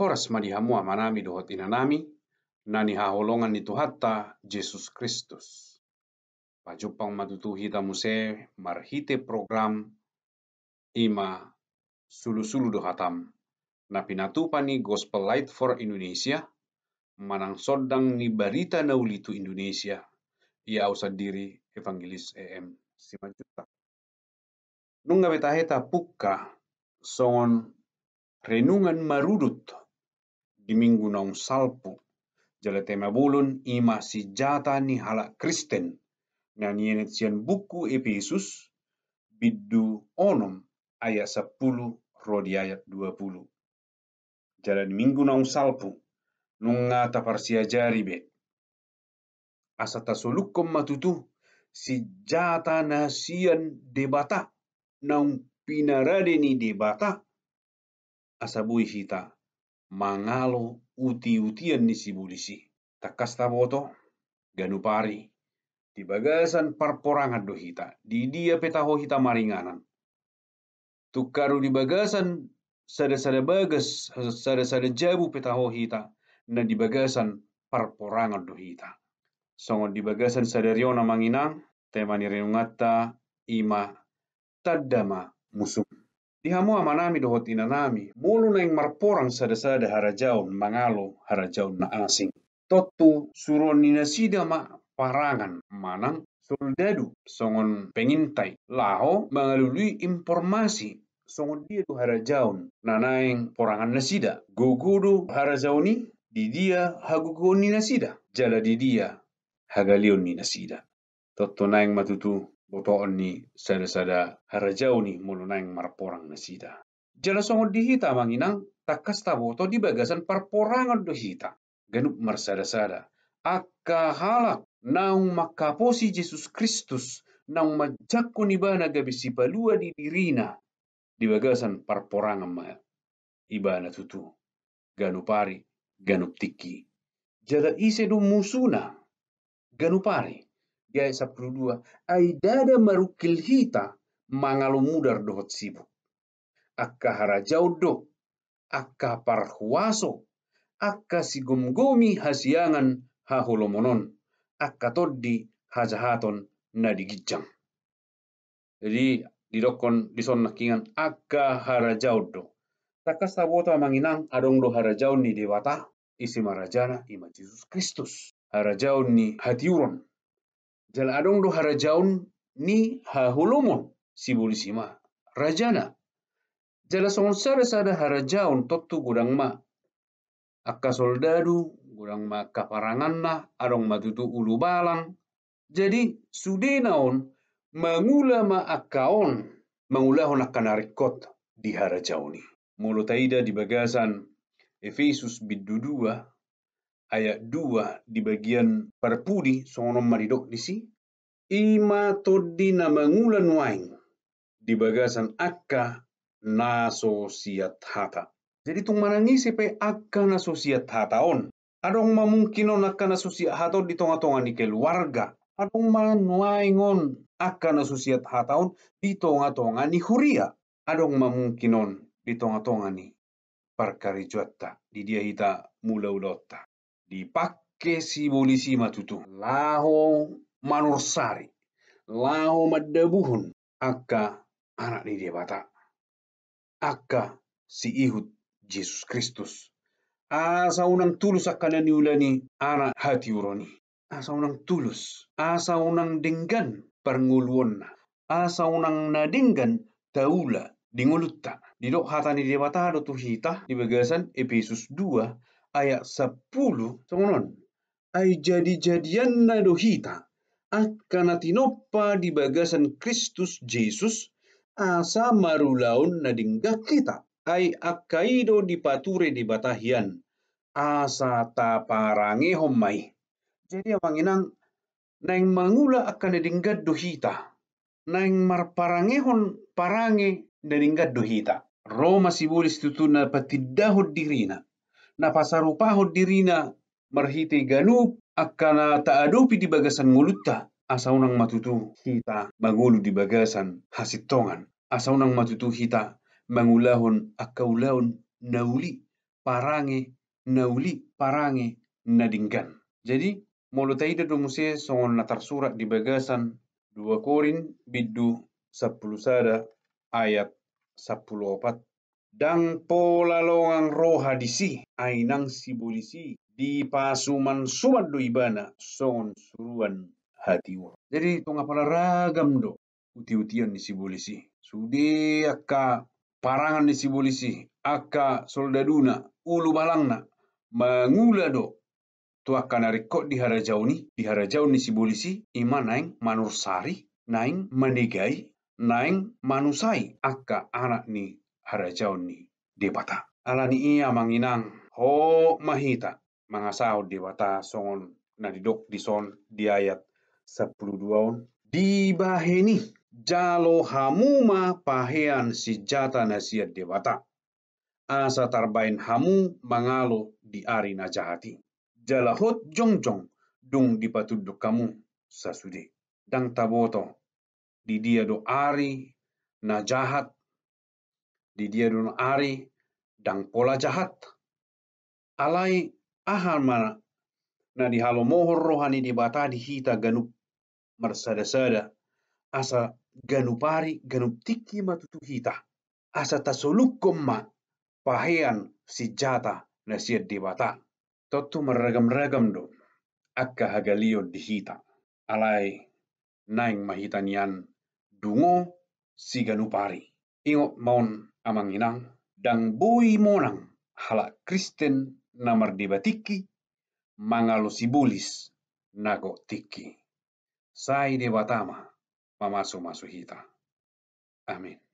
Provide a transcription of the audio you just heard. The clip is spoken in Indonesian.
horas madihamua manami dohot inanami nani haholongan ni Tuhatta, Jesus Kristus. Pajupang matutuhi se, marhite program ima sulu-sulu dohatam na pinatupan ni Gospel Light for Indonesia manang sodang ni barita na ulitu Indonesia ia usad diri Evangelis EM Simajuta. Nung betaheta pukka songon renungan marudut di Minggu Nong salpu. Jale tema bulun ima si jata ni halak Kristen. Nan yenet sian buku Efesus biddu onom ayat 10 rodi ayat 20. Jalan minggu Nong salpu nunga jari jaribe. Asata solukum matutu si jata nasian debata naung pinarade ni debata asabui hita mangalo uti-utian ni si bulisi. taboto, ganu pari. Di bagasan parporangan dohita, di dia petaho hita maringanan. Tukaru di bagasan sada-sada bagas, sada-sada jabu petaho hita, na di bagasan parporangan dohita, hita. Songo di bagasan sadariona manginang, temani renungata ima tadama musum. Dihamu amanami dohot ina nami, neng marporang sada-sada harajaun mangalo harajaun na asing. Totu suron nina sida ma parangan manang soldadu songon pengintai laho mengalului informasi songon dia tu na nanaeng porangan nasida gogodo harajauni di dia nina sida. jala didia dia hagalion nina sida. Totu naeng matutu boto onni sada sada harajau mulu naeng marporang nasida. Jala songo dihita manginang takasta taboto di bagasan parporangan do hita. Ganup marsada sada. Aka halak naung makaposi Yesus Kristus naung majakko nibana gabisi balua di dirina di bagasan parporangan ma ibana tutu. Ganupari, ganup tiki. Jada ise do musuna. Ganupari. 72 ay dada marukil hita mangalo mudar dohot sibu akka harajaudo akka parhuaso akka sigomgomi hasiangan haholomonon akka toddi hajahaton nadigijjang jadi didokon nakingan akka harajaudo takka sabota manginang adong do harajau ni dewata isi marajana ima Jesus Kristus harajauni ni hatiuron Jal adong do harajaun ni hahulumun bulisima rajana. Jala sonsara sada harajaun tottu gudang ma. Akka soldadu gudang ma kaparangan na adong matutu ulu balang. Jadi sudenaon mangula ma akkaon mangulahon akkanarikot di harajauni. Mulutaida di bagasan Efesus biddudua ayat 2 di bagian parpudi sonon maridok si ima toddi na mangulan wain di bagasan akka nasosiat hata. Jadi tung manangisi pe akka nasosiat hata on. Adong mamungkinon akka nasosiat hata on di tonga-tonga ni keluarga. Adong on akka nasosiat hata on di tonga-tonga ni huria. Adong mamungkinon di tonga-tonga ni parkarijuatta di dia hita mula ulotta dipakai simbolisi matutu. Laho manursari, laho madabuhun, Aka anak di debata, Aka si ihut Yesus Kristus. Asa unang tulus akan niulani anak hati uroni. Asa unang tulus, asa unang denggan pernguluonna. Asa unang nadenggan taula dingulutta. Didok hatani debata do tuhita di bagasan Efesus 2 ayat 10 teman-teman ai jadi-jadian nadohita akan atinopa di bagasan Kristus Yesus asa marulaun nadingga kita ai akaido dipature di batahian asa taparange hommai. jadi amanginang neng mangula akan nadinggak dohita marparange hon parange nadinggak dohita Roma sibulis tutuna patidahod dirina napasarupaho dirina marhite galu akkana ta'adopi di bagasan mulutta asaunang matutu hita magulu di bagasan hasitongan asaunang matutu hita mangulahon akkaulahon nauli parange nauli parange nadinggan jadi molotaida do muse songon natar surat di bagasan 2 Korin biddu 10 sada ayat 10 opat dan pola longang roha si, ainang sibulisi di pasuman suman do ibana son suruan hati wa. Jadi tunga pala ragam do uti-utian sibuli sibulisi. Sudi akka parangan sibuli sibulisi, akka soldaduna ulu balangna mangula do tuakka narikko di harajau ni di harajau ni si ima naing manursari naing manegai naing manusai akka anak ni harajauni dewata. Alani ia manginang ho mahita mangasau dewata songon na didok di ayat 12 di baheni jalo hamuma pahean jata nasiat dewata. Asa tarbain hamu mangalo di ari najahati. Jalahot jongjong dung dipatuduk kamu sasude. Dang taboto di dia do ari najahat di didierun ari dang pola jahat. Alai ahar mana na di halo mohor rohani di bata di hita ganup mersada-sada asa ganupari ganup tiki matutu hita asa tasoluk pahian pahean na nasiat di bata Totu meragam-ragam do akka hagalio di hita alai naing mahitanian dungo si ganupari ingot maun inang dang bui monang hala Kristen na mangalusi bulis nago tiki. Sai de batama mamasu masuhita. Amin.